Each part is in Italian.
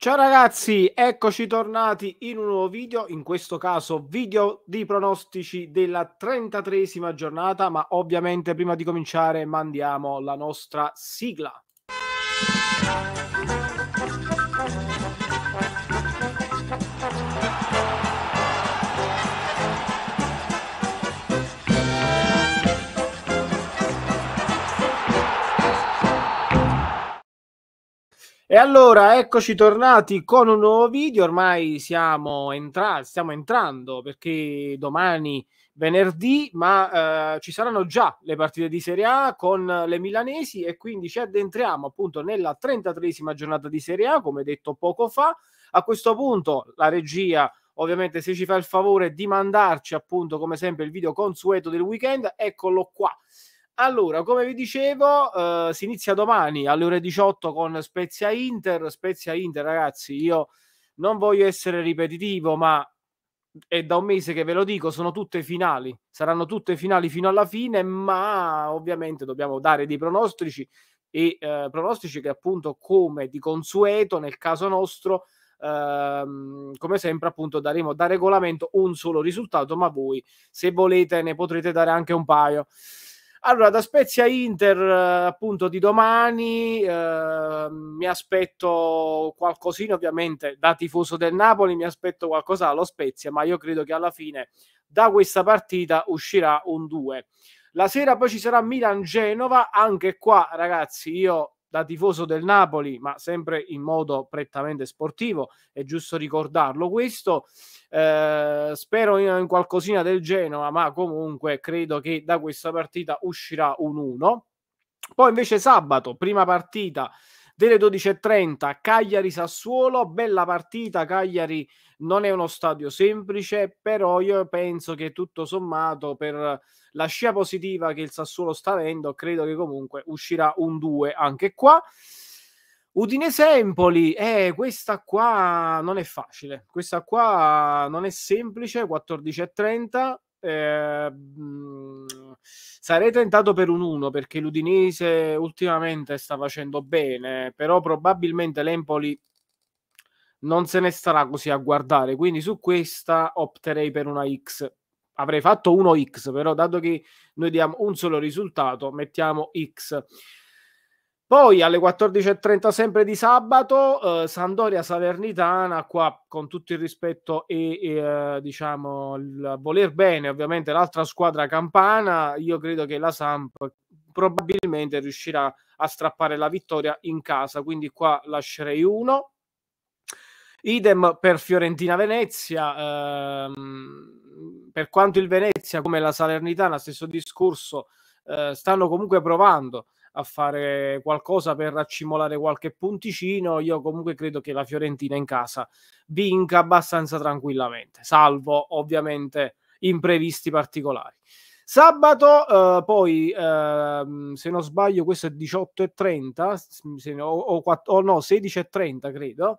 Ciao ragazzi, eccoci tornati in un nuovo video, in questo caso video di pronostici della 33esima giornata, ma ovviamente prima di cominciare mandiamo la nostra sigla. E allora eccoci tornati con un nuovo video, ormai siamo entra- stiamo entrando perché domani venerdì, ma eh, ci saranno già le partite di Serie A con le milanesi e quindi ci addentriamo appunto nella 33esima giornata di Serie A, come detto poco fa. A questo punto la regia ovviamente se ci fa il favore di mandarci appunto come sempre il video consueto del weekend, eccolo qua allora, come vi dicevo, eh, si inizia domani alle ore 18 con Spezia Inter. Spezia Inter, ragazzi, io non voglio essere ripetitivo, ma è da un mese che ve lo dico, sono tutte finali, saranno tutte finali fino alla fine, ma ovviamente dobbiamo dare dei pronostici e eh, pronostici che appunto come di consueto nel caso nostro Uh, come sempre appunto daremo da regolamento un solo risultato ma voi se volete ne potrete dare anche un paio allora, da Spezia Inter, eh, appunto, di domani, eh, mi aspetto qualcosina, ovviamente, da tifoso del Napoli, mi aspetto qualcosa allo Spezia, ma io credo che alla fine da questa partita uscirà un 2. La sera poi ci sarà Milan-Genova, anche qua, ragazzi, io da tifoso del Napoli, ma sempre in modo prettamente sportivo, è giusto ricordarlo questo. Eh, spero in, in qualcosina del Genoa, ma comunque credo che da questa partita uscirà un 1. Poi invece sabato, prima partita delle 12.30 Cagliari Sassuolo, bella partita, Cagliari non è uno stadio semplice, però io penso che tutto sommato per la scia positiva che il Sassuolo sta avendo, credo che comunque uscirà un 2 anche qua. Udinese Empoli, eh, questa qua non è facile, questa qua non è semplice, 14 14.30, eh, sarei tentato per un 1 perché l'Udinese ultimamente sta facendo bene, però probabilmente l'Empoli non se ne starà così a guardare, quindi su questa opterei per una X avrei fatto 1x, però dato che noi diamo un solo risultato, mettiamo x. Poi alle 14.30 sempre di sabato, eh, Sandoria Salernitana, qua con tutto il rispetto e, e eh, diciamo il voler bene ovviamente l'altra squadra campana, io credo che la Samp probabilmente riuscirà a strappare la vittoria in casa, quindi qua lascerei uno. Idem per Fiorentina Venezia, ehm, per quanto il Venezia come la Salernitana, stesso discorso, eh, stanno comunque provando a fare qualcosa per raccimolare qualche punticino, io comunque credo che la Fiorentina in casa vinca abbastanza tranquillamente, salvo ovviamente imprevisti particolari. Sabato, eh, poi, eh, se non sbaglio, questo è 18.30 o, o, o no, 16.30 credo,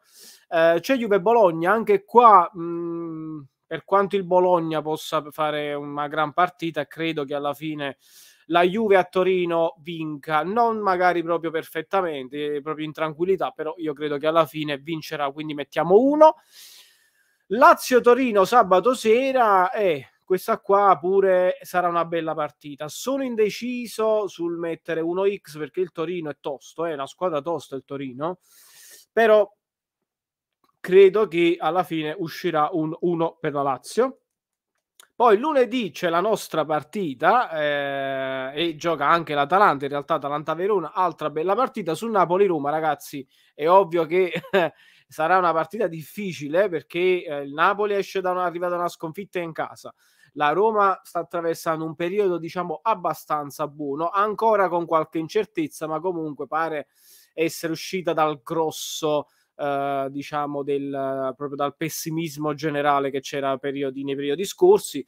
eh, c'è Juve Bologna, anche qua... Mh, per quanto il Bologna possa fare una gran partita, credo che alla fine la Juve a Torino vinca, non magari proprio perfettamente, proprio in tranquillità, però io credo che alla fine vincerà, quindi mettiamo uno. Lazio-Torino sabato sera eh, questa qua pure sarà una bella partita. Sono indeciso sul mettere 1x perché il Torino è tosto, è eh, una squadra tosta il Torino, però credo che alla fine uscirà un 1 per la Lazio. Poi lunedì c'è la nostra partita eh, e gioca anche l'Atalanta, in realtà Atalanta-Verona, altra bella partita su Napoli-Roma, ragazzi, è ovvio che sarà una partita difficile perché eh, il Napoli esce da una, arriva da una sconfitta in casa. La Roma sta attraversando un periodo, diciamo, abbastanza buono, ancora con qualche incertezza, ma comunque pare essere uscita dal grosso eh, diciamo del, proprio dal pessimismo generale che c'era periodi, nei periodi scorsi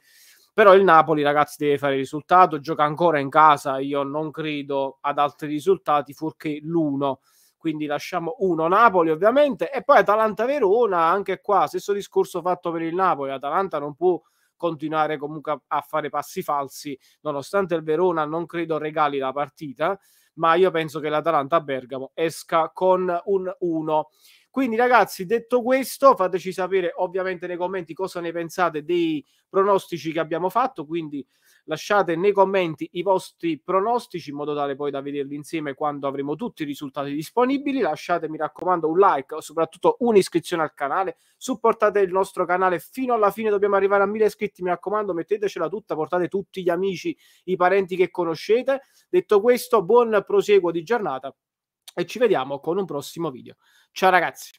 però il Napoli ragazzi deve fare risultato gioca ancora in casa io non credo ad altri risultati fuorché l'uno quindi lasciamo uno Napoli ovviamente e poi Atalanta-Verona anche qua stesso discorso fatto per il Napoli Atalanta non può continuare comunque a, fare passi falsi nonostante il Verona non credo regali la partita ma io penso che l'Atalanta Bergamo esca con un 1 quindi, ragazzi, detto questo, fateci sapere ovviamente nei commenti cosa ne pensate dei pronostici che abbiamo fatto. Quindi lasciate nei commenti i vostri pronostici in modo tale poi da vederli insieme quando avremo tutti i risultati disponibili. Lasciate, mi raccomando, un like, soprattutto un'iscrizione al canale. Supportate il nostro canale fino alla fine, dobbiamo arrivare a mille iscritti. Mi raccomando, mettetecela tutta, portate tutti gli amici, i parenti che conoscete. Detto questo, buon proseguo di giornata e ci vediamo con un prossimo video. Ciao ragazzi!